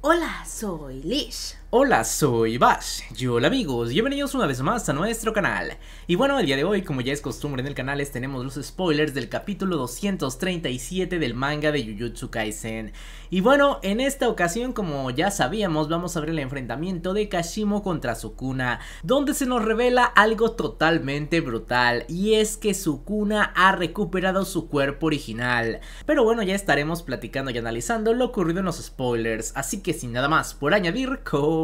Hola, soy Lish. Hola, soy Bash. Y hola amigos, bienvenidos una vez más a nuestro canal. Y bueno, el día de hoy, como ya es costumbre en el canal, tenemos los spoilers del capítulo 237 del manga de Jujutsu Kaisen. Y bueno, en esta ocasión, como ya sabíamos, vamos a ver el enfrentamiento de Kashimo contra Sukuna, donde se nos revela algo totalmente brutal, y es que Sukuna ha recuperado su cuerpo original. Pero bueno, ya estaremos platicando y analizando lo ocurrido en los spoilers, así que sin nada más por añadir, con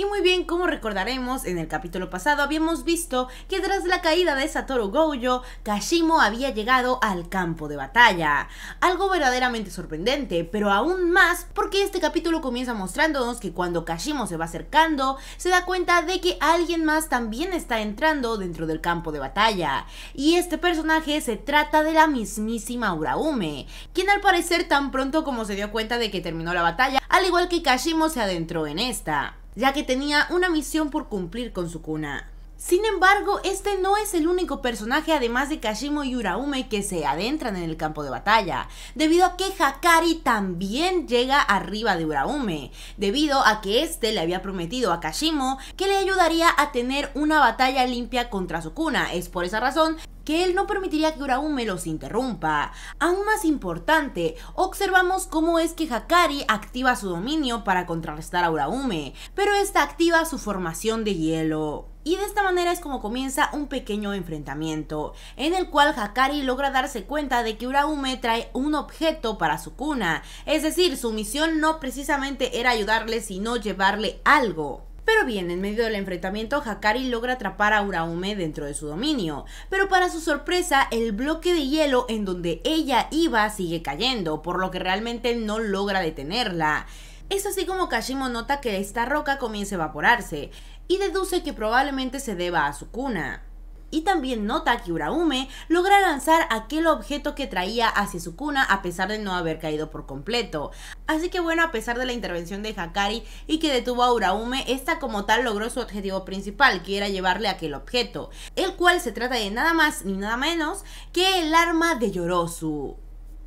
Y muy bien, como recordaremos, en el capítulo pasado habíamos visto que tras la caída de Satoru Gojo, Kashimo había llegado al campo de batalla. Algo verdaderamente sorprendente, pero aún más porque este capítulo comienza mostrándonos que cuando Kashimo se va acercando, se da cuenta de que alguien más también está entrando dentro del campo de batalla. Y este personaje se trata de la mismísima Uraume, quien al parecer tan pronto como se dio cuenta de que terminó la batalla, al igual que Kashimo se adentró en esta ya que tenía una misión por cumplir con Sukuna. Sin embargo, este no es el único personaje además de Kashimo y Uraume que se adentran en el campo de batalla, debido a que Hakari también llega arriba de Uraume, debido a que este le había prometido a Kashimo que le ayudaría a tener una batalla limpia contra Sukuna. Es por esa razón que él no permitiría que Uraume los interrumpa. Aún más importante, observamos cómo es que Hakari activa su dominio para contrarrestar a Uraume, pero esta activa su formación de hielo. Y de esta manera es como comienza un pequeño enfrentamiento, en el cual Hakari logra darse cuenta de que Uraume trae un objeto para su cuna, es decir, su misión no precisamente era ayudarle sino llevarle algo. Pero bien, en medio del enfrentamiento, Hakari logra atrapar a Uraume dentro de su dominio. Pero para su sorpresa, el bloque de hielo en donde ella iba sigue cayendo, por lo que realmente no logra detenerla. Es así como Kashimo nota que esta roca comienza a evaporarse y deduce que probablemente se deba a su cuna y también nota que Uraume logra lanzar aquel objeto que traía hacia su cuna a pesar de no haber caído por completo. Así que bueno, a pesar de la intervención de Hakari y que detuvo a Uraume, esta como tal logró su objetivo principal, que era llevarle aquel objeto, el cual se trata de nada más ni nada menos que el arma de Yorosu.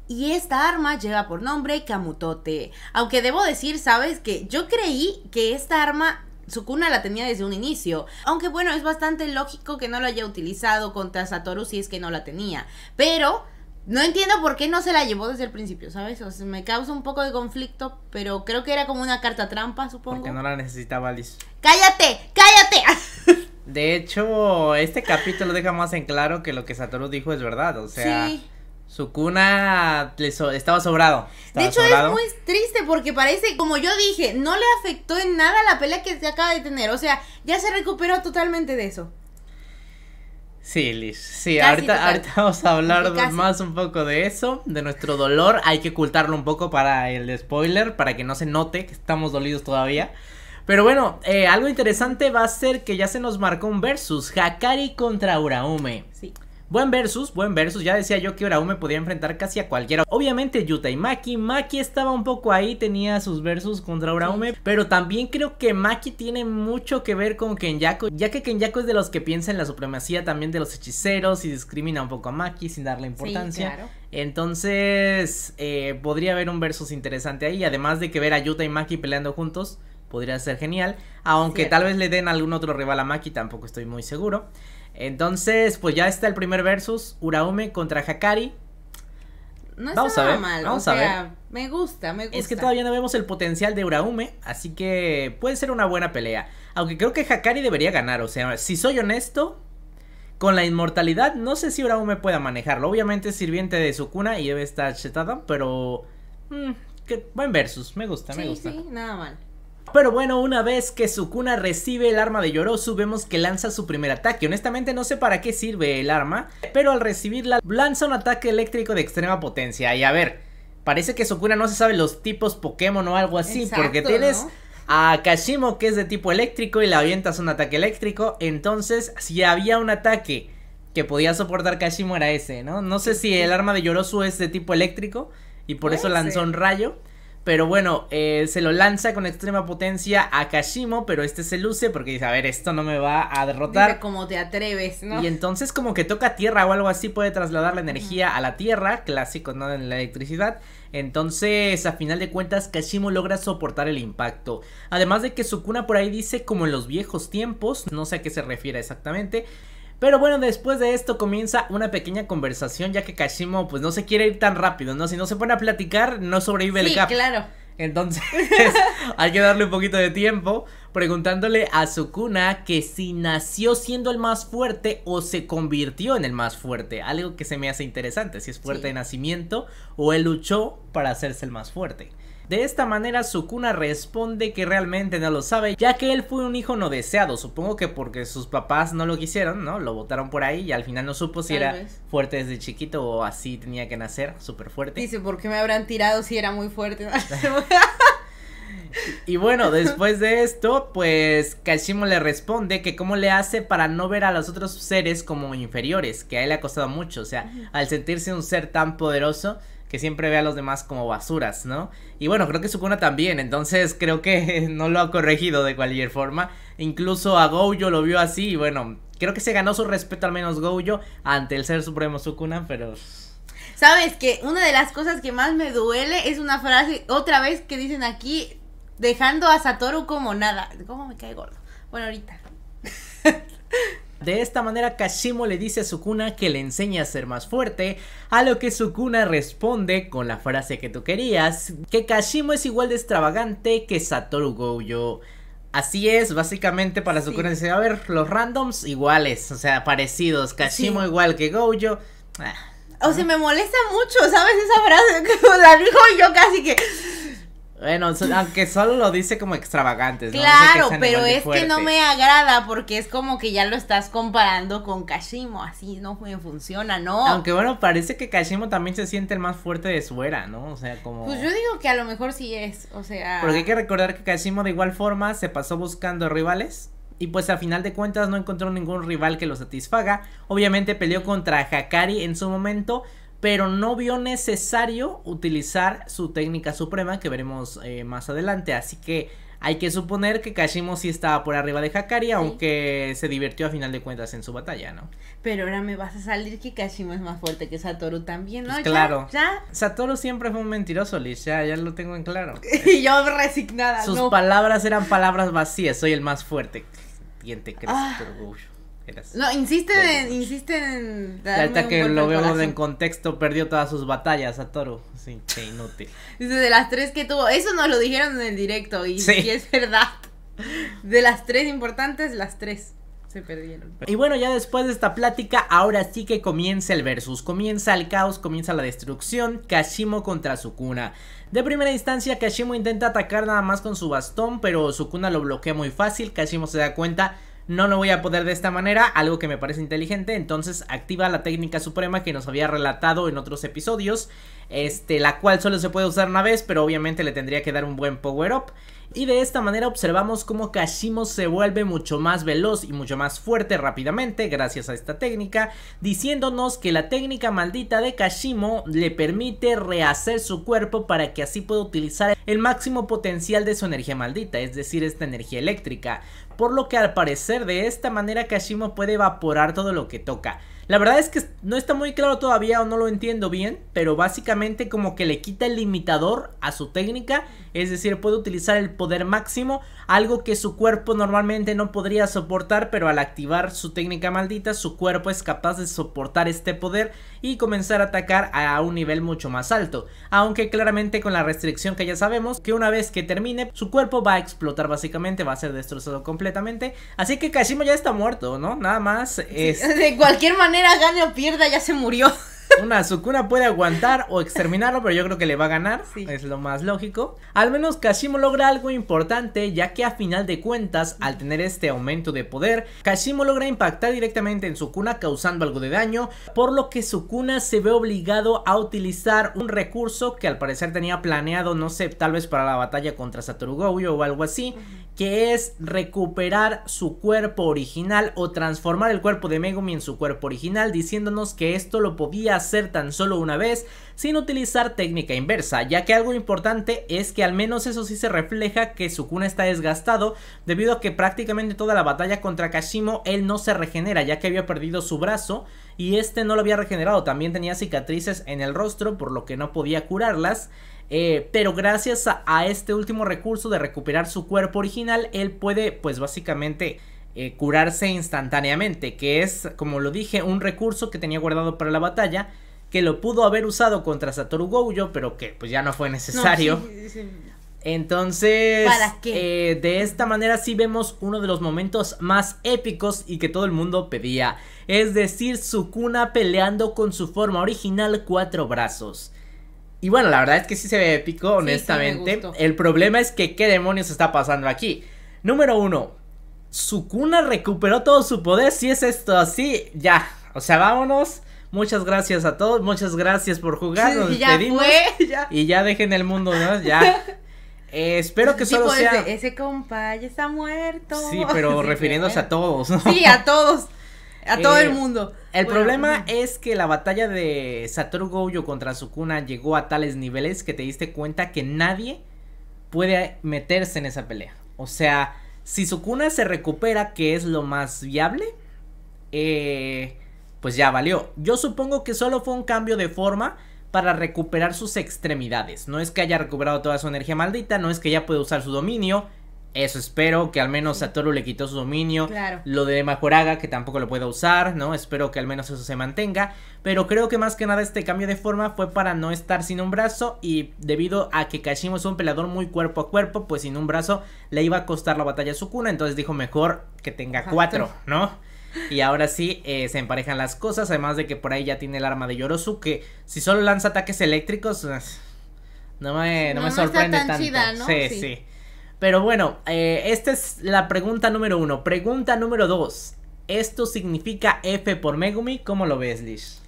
Y esta arma lleva por nombre Kamutote. Aunque debo decir, sabes que yo creí que esta arma cuna la tenía desde un inicio. Aunque bueno, es bastante lógico que no lo haya utilizado contra Satoru si es que no la tenía. Pero no entiendo por qué no se la llevó desde el principio, ¿sabes? O sea, me causa un poco de conflicto, pero creo que era como una carta trampa, supongo. Porque no la necesitaba Alice. ¡Cállate! ¡Cállate! De hecho, este capítulo deja más en claro que lo que Satoru dijo es verdad, o sea... Su cuna estaba sobrado. de hecho, es muy triste porque parece, como yo dije, no le afectó en nada la pelea que se acaba de tener. O sea, ya se recuperó totalmente de eso. Sí, Liz. Sí, ahorita, vamos a hablar más un poco de eso, de nuestro dolor. Hay que ocultarlo un poco para el spoiler, para que no se note que estamos dolidos todavía. Pero bueno, eh, algo interesante va a ser que ya se nos marcó un versus, Hakari contra Uraume. Sí. Buen versus, buen versus. Ya decía yo que Uraume podía enfrentar casi a cualquiera. Obviamente Yuta y Maki. Maki estaba un poco ahí, tenía sus versus contra Uraume. Pero también creo que Maki tiene mucho que ver con Kenyako, Ya que Kenyako es de los que piensa en la supremacía también de los hechiceros y discrimina un poco a Maki sin darle importancia. Entonces, eh, podría haber un versus interesante ahí. Además de que ver a Yuta y Maki peleando juntos podría ser genial. Aunque tal vez le den algún otro rival a Maki, tampoco estoy muy seguro. Entonces, pues ya está el primer versus, Uraume contra Hakari. No vamos está mal, o me gusta, me gusta. Es que todavía no vemos el potencial de Uraume, así que puede ser una buena pelea. Aunque creo que Hakari debería ganar, o sea, si soy honesto, con la inmortalidad, no sé si Uraume pueda manejarlo. Obviamente es sirviente de su cuna y debe estar chetada, pero... Mm, buen versus, me gusta, me gusta. Sí, nada mal. Pero bueno, una vez que Sukuna recibe el arma de Yorosu, vemos que lanza su primer ataque. Honestamente no sé para qué sirve el arma, pero al recibirla lanza un ataque eléctrico de extrema potencia. Y a ver, parece que Sukuna no se sabe los tipos Pokémon o algo así, porque tienes... a Kashimo que es de tipo eléctrico y le avientas un ataque eléctrico. Entonces, si había un ataque que podía soportar Kashimo era ese, ¿no? No sé si el arma de Yorosu es de tipo eléctrico y por eso lanzó un rayo. Pero bueno, eh, se lo lanza con extrema potencia a Kashimo, pero este se luce porque dice, a ver, esto no me va a derrotar. como te atreves, ¿no? Y entonces como que toca tierra o algo así, puede trasladar la energía a la tierra, clásico, ¿no? En la electricidad. Entonces, a final de cuentas, Kashimo logra soportar el impacto. Además de que Sukuna por ahí dice como en los viejos tiempos, no sé a qué se refiere exactamente, pero bueno, después de esto comienza una pequeña conversación ya que Kashimo pues no se quiere ir tan rápido, ¿no? Si no se pone a platicar, no sobrevive el cap. claro. Entonces, hay que darle un poquito de tiempo preguntándole a Sukuna que si nació siendo el más fuerte o se convirtió en el más fuerte. Algo que se me hace interesante, si es fuerte de nacimiento o él luchó para hacerse el más fuerte. De esta manera Sukuna responde que realmente no lo sabe, ya que él fue un hijo no deseado, supongo que porque sus papás no lo quisieron, ¿no? Lo votaron por ahí y al final no supo si era fuerte desde chiquito o así tenía que nacer, súper fuerte. Dice, ¿por qué me habrán tirado si era muy fuerte? Y bueno, después de esto, pues Kashimo le responde que cómo le hace para no ver a los otros seres como inferiores, que a él le ha costado mucho, o sea, al sentirse un ser tan poderoso, que siempre ve a los demás como basuras, ¿no? Y bueno, creo que Sukuna también, entonces creo que no lo ha corregido de cualquier forma. Incluso a Gojo lo vio así y bueno, creo que se ganó su respeto al menos Gojo ante el ser supremo Sukuna, pero... Sabes que una de las cosas que más me duele es una frase otra vez que dicen aquí, dejando a Satoru como nada. ¿Cómo me cae gordo? Bueno, ahorita. De esta manera Kashimo le dice a Sukuna que le enseña a ser más fuerte, a lo que Sukuna responde con la frase que tú querías, que Kashimo es igual de extravagante que Satoru Gojo. Así es, básicamente para Sukuna dice, a ver, los randoms iguales, o sea, parecidos, Kashimo igual que Gojo. Ah. O sea, me molesta mucho, ¿sabes? Esa frase, la dijo yo casi que... Bueno, aunque solo lo dice como extravagantes. Claro, pero es que no me agrada porque es como que ya lo estás comparando con Kashimo, así no funciona, ¿no? Aunque bueno, parece que Kashimo también se siente el más fuerte de su ¿no? O sea, como... Pues yo digo que a lo mejor sí es, o sea... Porque hay que recordar que Kashimo de igual forma se pasó buscando rivales. Y pues al final de cuentas no encontró ningún rival que lo satisfaga. Obviamente peleó contra Hakari en su momento pero no vio necesario utilizar su técnica suprema que veremos eh, más adelante. Así que hay que suponer que Kashimo sí estaba por arriba de Hakari, aunque se divirtió a final de cuentas en su batalla, ¿no? Pero ahora me vas a salir que Kashimo es más fuerte que Satoru también, ¿no? Pues claro. ¿Ya? Satoru siempre fue un mentiroso, Liz, ya, ya lo tengo en claro. y yo resignada. Sus palabras eran palabras vacías, soy el más fuerte. ¿Quién te crees? no, insiste en, insiste que lo vemos en contexto, perdió todas sus batallas a Toro. Sí, qué inútil. de las tres que tuvo, eso nos lo dijeron en el directo y, es verdad. De las tres importantes, las tres se perdieron. Y bueno, ya después de esta plática, ahora sí que comienza el versus. Comienza el caos, comienza la destrucción. Kashimo contra Sukuna. De primera instancia, Kashimo intenta atacar nada más con su bastón, pero Sukuna lo bloquea muy fácil. Kashimo se da cuenta no lo voy a poder de esta manera, algo que me parece inteligente, entonces activa la técnica suprema que nos había relatado en otros episodios, este, la cual solo se puede usar una vez, pero obviamente le tendría que dar un buen power up y de esta manera observamos cómo Kashimo se vuelve mucho más veloz y mucho más fuerte rápidamente gracias a esta técnica, diciéndonos que la técnica maldita de Kashimo le permite rehacer su cuerpo para que así pueda utilizar el máximo potencial de su energía maldita, es decir, esta energía eléctrica, por lo que al parecer de esta manera Kashimo puede evaporar todo lo que toca. La verdad es que no está muy claro todavía o no lo entiendo bien, pero básicamente como que le quita el limitador a su técnica, es decir, puede utilizar el poder máximo, algo que su cuerpo normalmente no podría soportar, pero al activar su técnica maldita, su cuerpo es capaz de soportar este poder y comenzar a atacar a un nivel mucho más alto, aunque claramente con la restricción que ya sabemos que una vez que termine su cuerpo va a explotar básicamente, va a ser destrozado completamente, así que Kashima ya está muerto, ¿no? Nada más es... de cualquier manera gane o pierda ya se murió. Una Sukuna puede aguantar o exterminarlo, pero yo creo que le va a ganar. Es lo más lógico. Al menos Kashimo logra algo importante, ya que a final de cuentas, al tener este aumento de poder, Kashimo logra impactar directamente en Sukuna causando algo de daño, por lo que Sukuna se ve obligado a utilizar un recurso que al parecer tenía planeado, no sé, tal vez para la batalla contra Satoru o algo así, que es recuperar su cuerpo original o transformar el cuerpo de Megumi en su cuerpo original, diciéndonos que esto lo podía hacer tan solo una vez sin utilizar técnica inversa, ya que algo importante es que al menos eso sí se refleja que su cuna está desgastado debido a que prácticamente toda la batalla contra Kashimo él no se regenera, ya que había perdido su brazo y este no lo había regenerado, también tenía cicatrices en el rostro por lo que no podía curarlas eh, pero gracias a, este último recurso de recuperar su cuerpo original, él puede pues básicamente eh, curarse instantáneamente, que es, como lo dije, un recurso que tenía guardado para la batalla, que lo pudo haber usado contra Satoru Gojo, pero que pues ya no fue necesario. Entonces, eh, de esta manera sí vemos uno de los momentos más épicos y que todo el mundo pedía, es decir, Sukuna peleando con su forma original cuatro brazos. Y bueno, la verdad es que sí se ve épico, honestamente. el problema es que qué demonios está pasando aquí. Número uno, su cuna recuperó todo su poder. Si es esto así, ya. O sea, vámonos. Muchas gracias a todos, muchas gracias por jugar, nos ya Y ya dejen el mundo, ¿no? Ya. Eh, espero que solo sea. Ese, compa ya está muerto. Sí, pero refiriéndose ¿eh? a todos, ¿no? Sí, a todos. A todo el eh, mundo. El problema es que la batalla de Satoru Gojo contra Sukuna llegó a tales niveles que te diste cuenta que nadie puede meterse en esa pelea. O sea, si Sukuna se recupera, que es lo más viable, eh, pues ya valió. Yo supongo que solo fue un cambio de forma para recuperar sus extremidades. No es que haya recuperado toda su energía maldita, no es que ya pueda usar su dominio, eso espero, que al menos Toru le quitó su dominio. Claro. Lo de Majoraga, que tampoco lo pueda usar, ¿no? Espero que al menos eso se mantenga. Pero creo que más que nada este cambio de forma fue para no estar sin un brazo. Y debido a que Kashimo es un pelador muy cuerpo a cuerpo, pues sin un brazo le iba a costar la batalla a Sukuna. Entonces dijo mejor que tenga cuatro, ¿no? Y ahora sí eh, se emparejan las cosas. Además de que por ahí ya tiene el arma de Yorosu. Que si solo lanza ataques eléctricos. No me, no me sorprende tanto. sí. sí. Pero bueno, eh, esta es la pregunta número uno. Pregunta número dos. ¿Esto significa F por Megumi? ¿Cómo lo ves, Lish?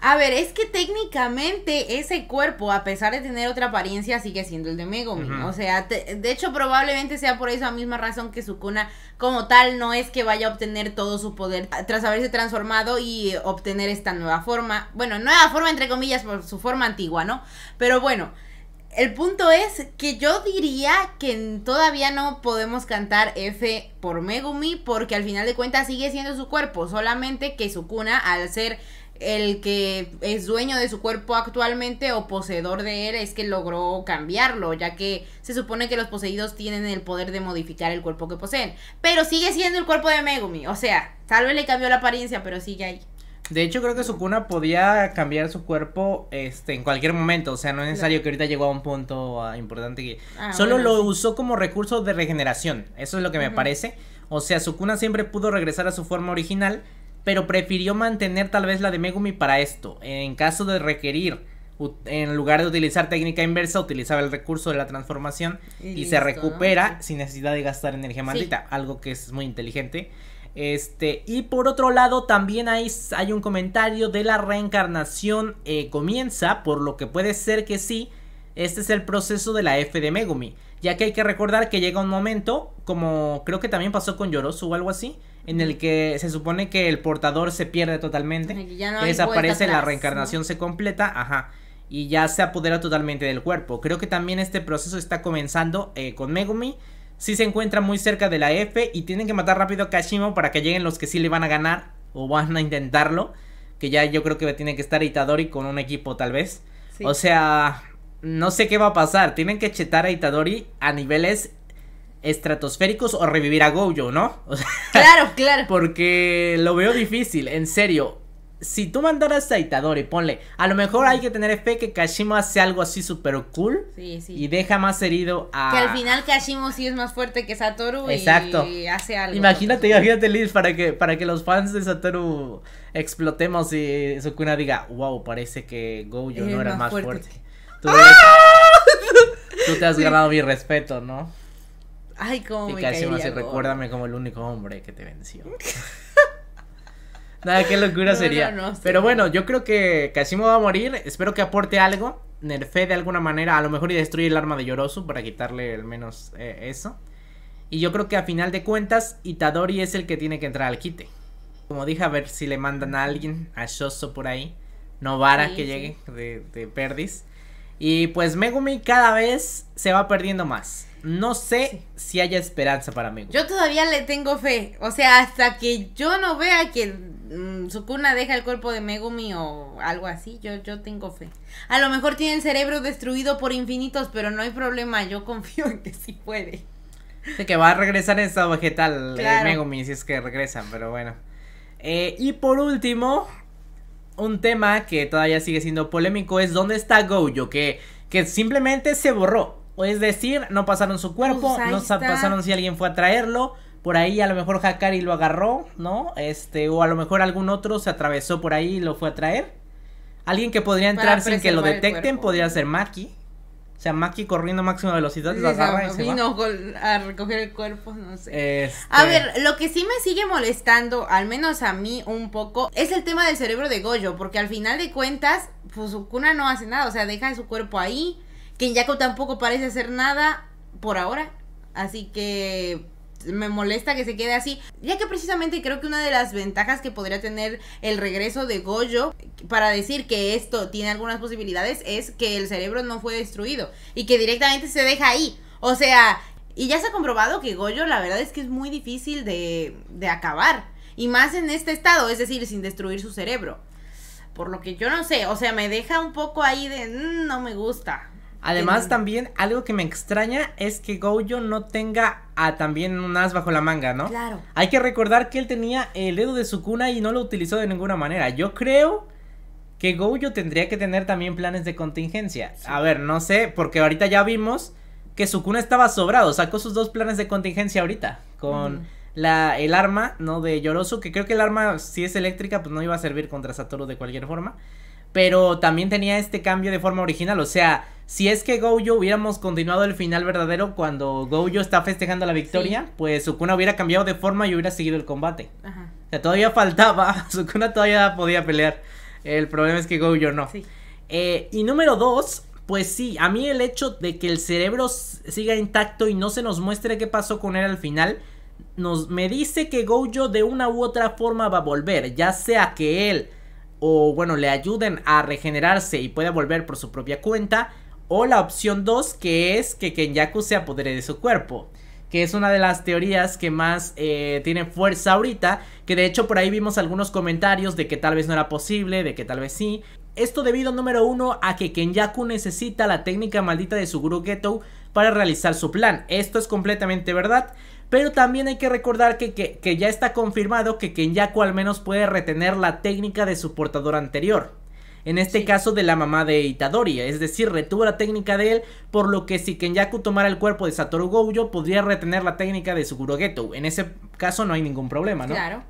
A ver, es que técnicamente ese cuerpo, a pesar de tener otra apariencia, sigue siendo el de Megumi. O sea, de hecho, probablemente sea por esa misma razón que Sukuna, como tal, no es que vaya a obtener todo su poder tras haberse transformado y obtener esta nueva forma. Bueno, nueva forma, entre comillas, por su forma antigua, ¿no? Pero bueno, el punto es que yo diría que todavía no podemos cantar F por Megumi porque al final de cuentas sigue siendo su cuerpo, solamente que Sukuna al ser el que es dueño de su cuerpo actualmente o poseedor de él es que logró cambiarlo, ya que se supone que los poseídos tienen el poder de modificar el cuerpo que poseen, pero sigue siendo el cuerpo de Megumi, o sea, tal vez le cambió la apariencia, pero sigue ahí. De hecho, creo que Sukuna podía cambiar su cuerpo este, en cualquier momento. O sea, no es necesario que ahorita llegó a un punto ah, importante que. Ah, solo lo usó como recurso de regeneración. Eso es lo que me parece. O sea, Sukuna siempre pudo regresar a su forma original. Pero prefirió mantener tal vez la de Megumi para esto. En caso de requerir. En lugar de utilizar técnica inversa, utilizaba el recurso de la transformación y, se recupera sin necesidad de gastar energía maldita. Algo que es muy inteligente. Este, y por otro lado, también hay, un comentario de la reencarnación eh, comienza, por lo que puede ser que sí, este es el proceso de la F de Megumi. Ya que hay que recordar que llega un momento, como creo que también pasó con Yorosu o algo así, en el que se supone que el portador se pierde totalmente, ya desaparece, la reencarnación se completa, ajá, y ya se apodera totalmente del cuerpo. Creo que también este proceso está comenzando eh, con Megumi si se encuentra muy cerca de la F y tienen que matar rápido a Kashimo para que lleguen los que sí le van a ganar o van a intentarlo. Que ya yo creo que tiene que estar Itadori con un equipo tal vez. O sea, no sé qué va a pasar. Tienen que chetar a Itadori a niveles estratosféricos o revivir a Gojo, ¿no? claro, claro. Porque lo veo difícil, en serio si tú mandaras a y ponle, a lo mejor hay que tener fe que Kashimo hace algo así súper cool y deja más herido a... Que al final Kashimo sí es más fuerte que Satoru Exacto. y hace algo. Imagínate, imagínate Liz, para que, para que los fans de Satoru explotemos y Sukuna diga, wow, parece que Gojo no era más, fuerte. Tú, te has ganado mi respeto, ¿no? Ay, cómo y Kashimo recuérdame como el único hombre que te venció. Nada, qué locura sería. Pero bueno, yo creo que Casimo va a morir. Espero que aporte algo. Nerfe de alguna manera. A lo mejor y destruye el arma de Yorosu para quitarle al menos eh, eso. Y yo creo que a final de cuentas, Itadori es el que tiene que entrar al quite. Como dije, a ver si le mandan a alguien, a Shoso por ahí. No vara que llegue de, de Perdis. Y pues Megumi cada vez se va perdiendo más. No sé si haya esperanza para Megumi. Yo todavía le tengo fe. O sea, hasta que yo no vea que mm, Sukuna deja el cuerpo de Megumi o algo así, yo, yo tengo fe. A lo mejor tiene el cerebro destruido por infinitos, pero no hay problema. Yo confío en que sí puede. De que va a regresar en estado vegetal Megumi si es que regresan, pero bueno. Eh, y por último, un tema que todavía sigue siendo polémico es dónde está Gojo, que, que simplemente se borró. Es decir, no pasaron su cuerpo, pues no pasaron si alguien fue a traerlo. Por ahí a lo mejor Hakari lo agarró, ¿no? Este, o a lo mejor algún otro se atravesó por ahí y lo fue a traer. Alguien que podría entrar sin que lo detecten podría ser Maki, o sea, Maki corriendo a máxima velocidad, sí, la se a recoger el cuerpo, no sé. Este a ver, lo que sí me sigue molestando, al menos a mí un poco, es el tema del cerebro de Goyo, porque al final de cuentas, pues cuna no hace nada, o sea, deja su cuerpo ahí, Yako tampoco parece hacer nada por ahora, así que me molesta que se quede así, ya que precisamente creo que una de las ventajas que podría tener el regreso de Goyo para decir que esto tiene algunas posibilidades es que el cerebro no fue destruido y que directamente se deja ahí. O sea, y ya se ha comprobado que Goyo la verdad es que es muy difícil de, de acabar. Y más en este estado, es decir, sin destruir su cerebro. Por lo que yo no sé, o sea, me deja un poco ahí de... Mm, no me gusta. Además, también algo que me extraña es que Gojo no tenga a también un as bajo la manga, ¿no? Claro. Hay que recordar que él tenía el dedo de su cuna y no lo utilizó de ninguna manera. Yo creo que Gojo tendría que tener también planes de contingencia. A ver, no sé, porque ahorita ya vimos que su cuna estaba sobrado. Sacó sus dos planes de contingencia ahorita con. La, el arma, ¿no? De Lloroso, que creo que el arma, si es eléctrica, pues no iba a servir contra Satoru de cualquier forma pero también tenía este cambio de forma original, o sea, si es que Gojo hubiéramos continuado el final verdadero cuando Gojo está festejando la victoria, pues Sukuna hubiera cambiado de forma y hubiera seguido el combate. O sea, todavía faltaba, Sukuna todavía podía pelear. El problema es que Gojo no. Eh, y número dos, pues sí, a mí el hecho de que el cerebro siga intacto y no se nos muestre qué pasó con él al final, nos me dice que Gojo de una u otra forma va a volver, ya sea que él o bueno, le ayuden a regenerarse y pueda volver por su propia cuenta. O la opción 2, que es que Kenyaku se apodere de su cuerpo. Que es una de las teorías que más eh, tiene fuerza ahorita. Que de hecho por ahí vimos algunos comentarios de que tal vez no era posible, de que tal vez sí. Esto debido, número uno, a que Kenyaku necesita la técnica maldita de su Guru Geto para realizar su plan. Esto es completamente verdad. Pero también hay que recordar que, ya está confirmado que Kenyaku al menos puede retener la técnica de su portador anterior. En este caso de la mamá de Itadori, es decir, retuvo la técnica de él, por lo que si Kenyaku tomara el cuerpo de Satoru Gojo, podría retener la técnica de su Geto. En ese caso no hay ningún problema, ¿no? Claro.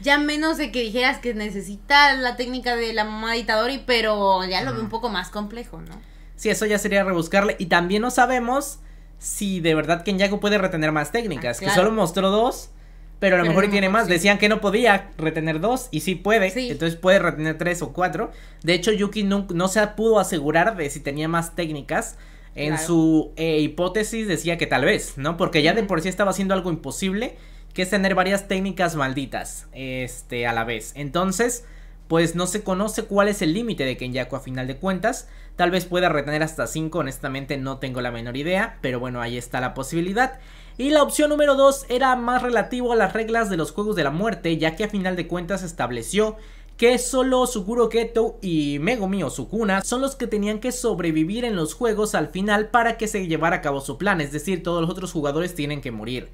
Ya menos de que dijeras que necesita la técnica de la mamá de Itadori, pero ya lo ve un poco más complejo, ¿no? Sí, eso ya sería rebuscarle. Y también no sabemos si de verdad Kenyaku puede retener más técnicas, ah, que solo mostró dos, pero a lo mejor tiene más. Decían que no podía retener dos y sí puede, entonces puede retener tres o cuatro. De hecho, Yuki no, se pudo asegurar de si tenía más técnicas. En su eh, hipótesis decía que tal vez, ¿no? Porque ya de por sí estaba haciendo algo imposible, que es tener varias técnicas malditas este, a la vez. Entonces, pues no se conoce cuál es el límite de Kenyaku a final de cuentas. Tal vez pueda retener hasta 5, honestamente no tengo la menor idea, pero bueno, ahí está la posibilidad. Y la opción número 2 era más relativo a las reglas de los Juegos de la Muerte, ya que a final de cuentas estableció que solo Suguro Geto y Megumi o Sukuna son los que tenían que sobrevivir en los juegos al final para que se llevara a cabo su plan, es decir, todos los otros jugadores tienen que morir.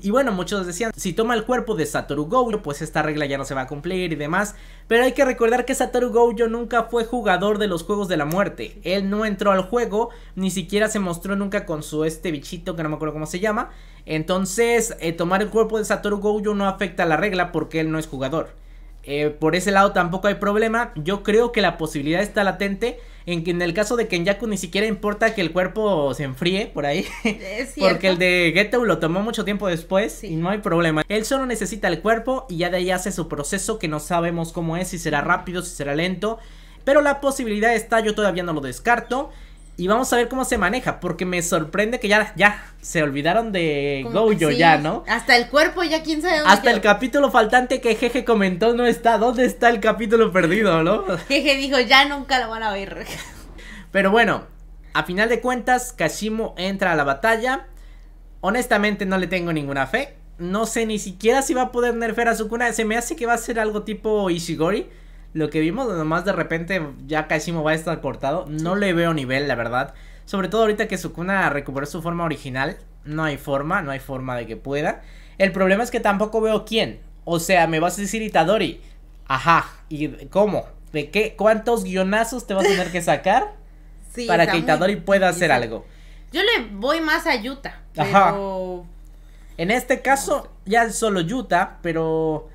Y bueno, muchos decían, si toma el cuerpo de Satoru Gojo, pues esta regla ya no se va a cumplir y demás. Pero hay que recordar que Satoru Gojo nunca fue jugador de los Juegos de la Muerte. Él no entró al juego, ni siquiera se mostró nunca con su este bichito que no me acuerdo cómo se llama. Entonces, eh, tomar el cuerpo de Satoru Gojo no afecta a la regla porque él no es jugador. Eh, por ese lado tampoco hay problema. Yo creo que la posibilidad está latente. En, que en el caso de Kenyaku ni siquiera importa que el cuerpo se enfríe por ahí. porque el de Geto lo tomó mucho tiempo después y no hay problema. Él solo necesita el cuerpo y ya de ahí hace su proceso que no sabemos cómo es, si será rápido, si será lento. Pero la posibilidad está, yo todavía no lo descarto. Y vamos a ver cómo se maneja, porque me sorprende que ya, ya, se olvidaron de Gojo ya, ¿no? Hasta el cuerpo ya, quién sabe dónde Hasta el capítulo faltante que Jeje comentó no está, ¿dónde está el capítulo perdido, no? Jeje dijo, ya nunca lo van a ver. Pero bueno, a final de cuentas, Kashimo entra a la batalla. Honestamente no le tengo ninguna fe. No sé ni siquiera si va a poder nerfear a Sukuna. Se me hace que va a ser algo tipo Ishigori lo que vimos nomás de repente ya casi me va a estar cortado. No le veo nivel, la verdad. Sobre todo ahorita que Sukuna recuperó su forma original. No hay forma, no hay forma de que pueda. El problema es que tampoco veo quién. O sea, me vas a decir Itadori. Ajá. ¿Y cómo? ¿De qué? ¿Cuántos guionazos te vas a tener que sacar? sí, para que Itadori pueda hacer algo. Yo le voy más a Yuta. Pero... Ajá. En este caso, ya solo Yuta, pero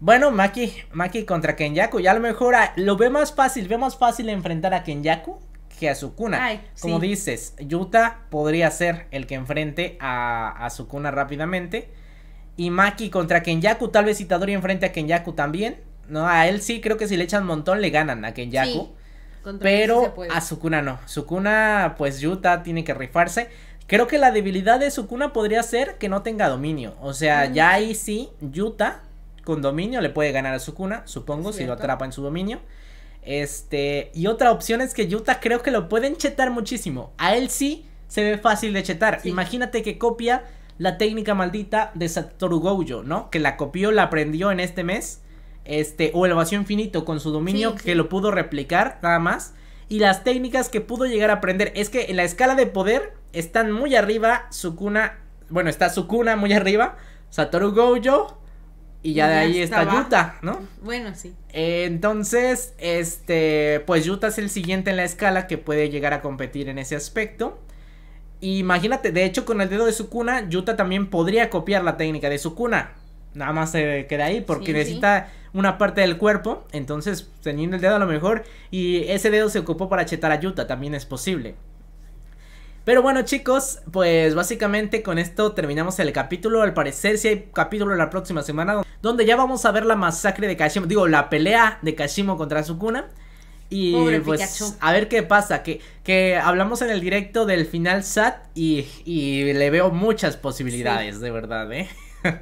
bueno, Maki, Maki contra Kenyaku. Ya a lo mejor ah, lo ve más fácil, ve más fácil enfrentar a Kenyaku que a Sukuna. Como dices, Yuta podría ser el que enfrente a, a Sukuna rápidamente. Y Maki contra Kenyaku, tal vez Itadori enfrente a Kenyaku también. No, a él sí creo que si le echan montón le ganan a Kenyaku. pero a Sukuna no. Sukuna, pues Yuta tiene que rifarse. Creo que la debilidad de Sukuna podría ser que no tenga dominio. O sea, mm. ya ahí sí, Yuta con dominio le puede ganar a Sukuna, supongo, si lo atrapa en su dominio. Este, y otra opción es que Yuta creo que lo pueden chetar muchísimo. A él sí se ve fácil de chetar. Imagínate que copia la técnica maldita de Satoru Gojo, ¿no? Que la copió, la aprendió en este mes. Este, o el vacío infinito con su dominio que lo pudo replicar, nada más. Y las técnicas que pudo llegar a aprender. Es que en la escala de poder están muy arriba Sukuna. Bueno, está Sukuna muy arriba. Satoru Gojo, y ya, de ahí está Yuta, ¿no? Bueno, sí. entonces, este, pues Yuta es el siguiente en la escala que puede llegar a competir en ese aspecto. imagínate, de hecho, con el dedo de su cuna, Yuta también podría copiar la técnica de su cuna. Nada más se queda ahí porque necesita una parte del cuerpo. Entonces, teniendo el dedo a lo mejor. Y ese dedo se ocupó para chetar a Yuta, también es posible. Pero bueno chicos, pues básicamente con esto terminamos el capítulo. Al parecer si hay capítulo la próxima semana donde ya vamos a ver la masacre de Kashimo, digo la pelea de Kashimo contra Sukuna. Y pues a ver qué pasa, que, hablamos en el directo del final SAT y, le veo muchas posibilidades, de verdad, ¿eh?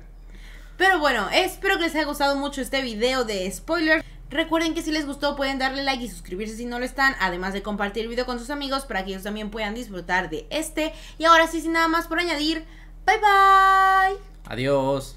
Pero bueno, espero que les haya gustado mucho este video de spoilers. Recuerden que si les gustó pueden darle like y suscribirse si no lo están, además de compartir el video con sus amigos para que ellos también puedan disfrutar de este. Y ahora sí, sin nada más por añadir, bye bye. Adiós.